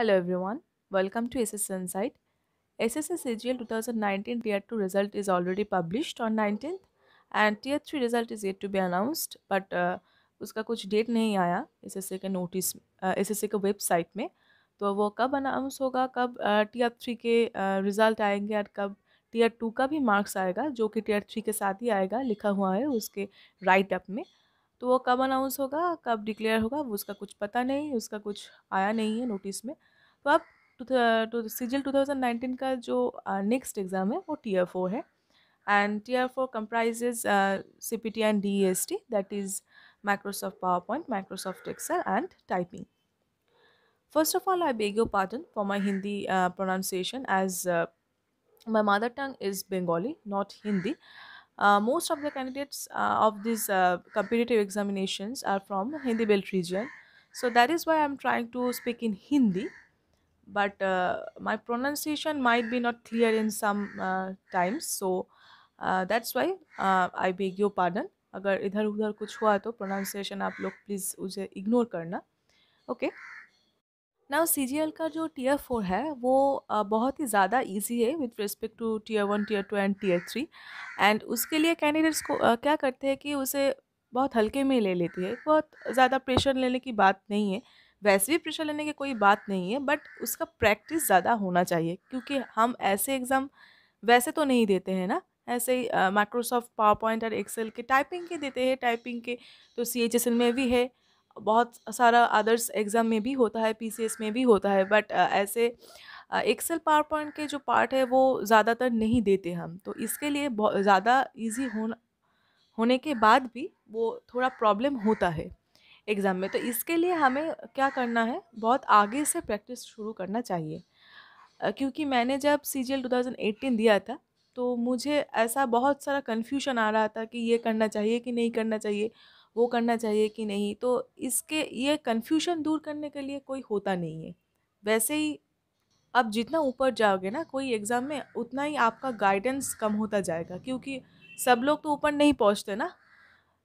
hello welcome to S S S S SS two thousand nineteen T Tier two result is already published on 19th and T 3 three result is yet to be announced but उसका कुछ date नहीं आया S S A के notice S S A के website में तो वो कब अनाउंस होगा कब टीयर uh, थ्री के रिज़ल्ट uh, आएंगे और कब टीयर टू का भी मार्क्स आएगा जो कि टीयर थ्री के साथ ही आएगा लिखा हुआ है उसके राइट अप में तो वो कब अनाउंस होगा कब डिक्लेयर होगा वो उसका कुछ पता नहीं उसका कुछ आया नहीं है नोटिस में तो आप सीजल टू का जो नेक्स्ट uh, एग्ज़ाम है वो टी एफ ओ है and T F O comprises C P T and D S T that is Microsoft power point Microsoft excel and typing first of all I beg your pardon for my Hindi pronunciation as my mother tongue is Bengali not Hindi most of the candidates of this competitive examination are from Hindi belt region so that is why I am trying to speak in Hindi but uh, my pronunciation might be not clear in some uh, times so uh, that's why uh, I beg your pardon अगर इधर उधर कुछ हुआ तो pronunciation आप लोग please उसे ignore करना ओके नाउ सी का जो टीयर फोर है वो uh, बहुत ही ज़्यादा इजी है with respect to tier one tier two and tier three and उसके लिए कैंडिडेट्स को uh, क्या करते हैं कि उसे बहुत हल्के में ले लेती है बहुत ज़्यादा प्रेशर लेने की बात नहीं है वैसे भी प्रेशर लेने की कोई बात नहीं है बट उसका प्रैक्टिस ज़्यादा होना चाहिए क्योंकि हम ऐसे एग्ज़ाम वैसे तो नहीं देते हैं ना ऐसे ही माइक्रोसॉफ्ट पावर पॉइंट और एक्सेल के टाइपिंग के देते हैं टाइपिंग के तो सी एच एस एल में भी है बहुत सारा अदर्स एग्ज़ाम में भी होता है पी सी एस में भी होता है बट ऐसे एक्सेल पावर पॉइंट के जो पार्ट है वो ज़्यादातर नहीं देते हम तो इसके लिए बहुत ज़्यादा ईजी होना होने के बाद भी वो थोड़ा प्रॉब्लम होता है एग्ज़ाम में तो इसके लिए हमें क्या करना है बहुत आगे से प्रैक्टिस शुरू करना चाहिए क्योंकि मैंने जब C G L two thousand दिया था तो मुझे ऐसा बहुत सारा कन्फ्यूशन आ रहा था कि ये करना चाहिए कि नहीं करना चाहिए वो करना चाहिए कि नहीं तो इसके ये कन्फ्यूशन दूर करने के लिए कोई होता नहीं है वैसे ही अब जितना ऊपर जाओगे ना कोई एग्ज़ाम में उतना ही आपका गाइडेंस कम होता जाएगा क्योंकि सब लोग तो ऊपर नहीं पहुँचते ना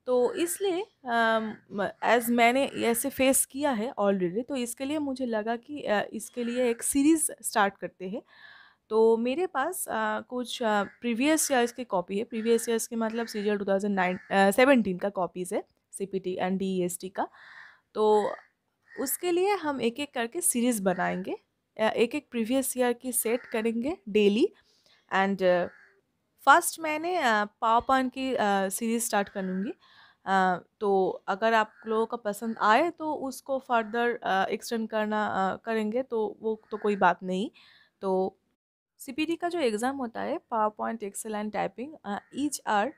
तो इसलिए एज़ मैंने ऐसे फेस किया है ऑलरेडी तो इसके लिए मुझे लगा कि इसके लिए एक सीरीज़ स्टार्ट करते हैं तो मेरे पास आ, कुछ प्रीवियस ईयर्स की कॉपी है प्रीवियस ईयर्स के मतलब सीरियल टू थाउजेंड नाइन का कॉपीज़ है C P T and D S T का तो उसके लिए हम एक एक करके सीरीज़ बनाएंगे एक एक प्रीवियस ईयर की सेट करेंगे डेली एंड फर्स्ट मैंने पाव पान की सीरीज़ स्टार्ट कर लूँगी तो अगर आप लोगों का पसंद आए तो उसको फर्दर एक्सटेंड करना करेंगे तो वो तो कोई बात नहीं तो सी का जो एग्ज़ाम होता है power point excel and typing each are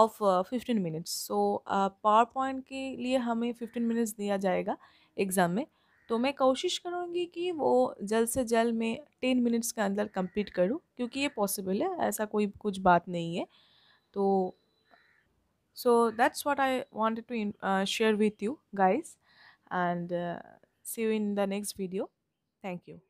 of fifteen minutes so power point के लिए हमें फिफ्टीन मिनट्स दिया जाएगा एग्ज़ाम में तो मैं कोशिश करूँगी कि वो जल्द से जल्द मैं टेन मिनट्स के अंदर कंप्लीट करूँ क्योंकि ये पॉसिबल है ऐसा कोई कुछ बात नहीं है तो so that's what I wanted to share with you guys and see you in the next video thank you